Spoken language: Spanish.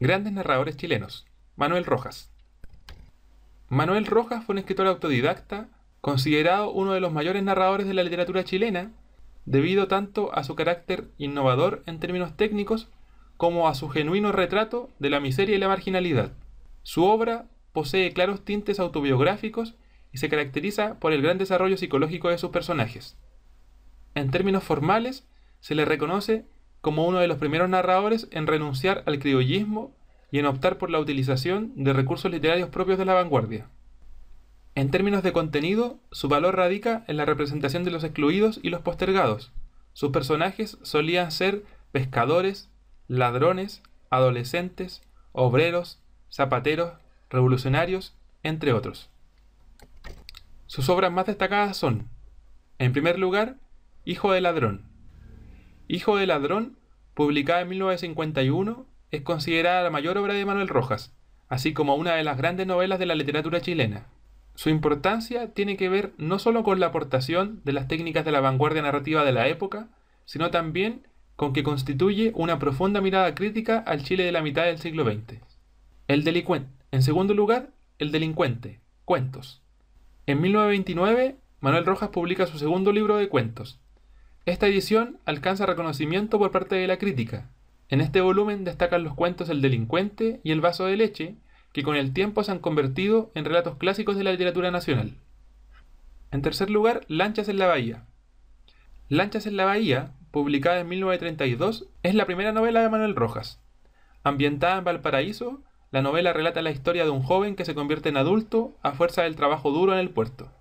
Grandes narradores chilenos. Manuel Rojas. Manuel Rojas fue un escritor autodidacta, considerado uno de los mayores narradores de la literatura chilena, debido tanto a su carácter innovador en términos técnicos como a su genuino retrato de la miseria y la marginalidad. Su obra posee claros tintes autobiográficos y se caracteriza por el gran desarrollo psicológico de sus personajes. En términos formales, se le reconoce como uno de los primeros narradores en renunciar al criollismo y en optar por la utilización de recursos literarios propios de la vanguardia. En términos de contenido, su valor radica en la representación de los excluidos y los postergados. Sus personajes solían ser pescadores, ladrones, adolescentes, obreros, zapateros, revolucionarios, entre otros. Sus obras más destacadas son, en primer lugar, Hijo de Ladrón, Hijo de ladrón, publicada en 1951, es considerada la mayor obra de Manuel Rojas, así como una de las grandes novelas de la literatura chilena. Su importancia tiene que ver no solo con la aportación de las técnicas de la vanguardia narrativa de la época, sino también con que constituye una profunda mirada crítica al Chile de la mitad del siglo XX. El delincuente. En segundo lugar, El delincuente. Cuentos. En 1929, Manuel Rojas publica su segundo libro de cuentos, esta edición alcanza reconocimiento por parte de la crítica. En este volumen destacan los cuentos El delincuente y El vaso de leche, que con el tiempo se han convertido en relatos clásicos de la literatura nacional. En tercer lugar, Lanchas en la Bahía. Lanchas en la Bahía, publicada en 1932, es la primera novela de Manuel Rojas. Ambientada en Valparaíso, la novela relata la historia de un joven que se convierte en adulto a fuerza del trabajo duro en el puerto.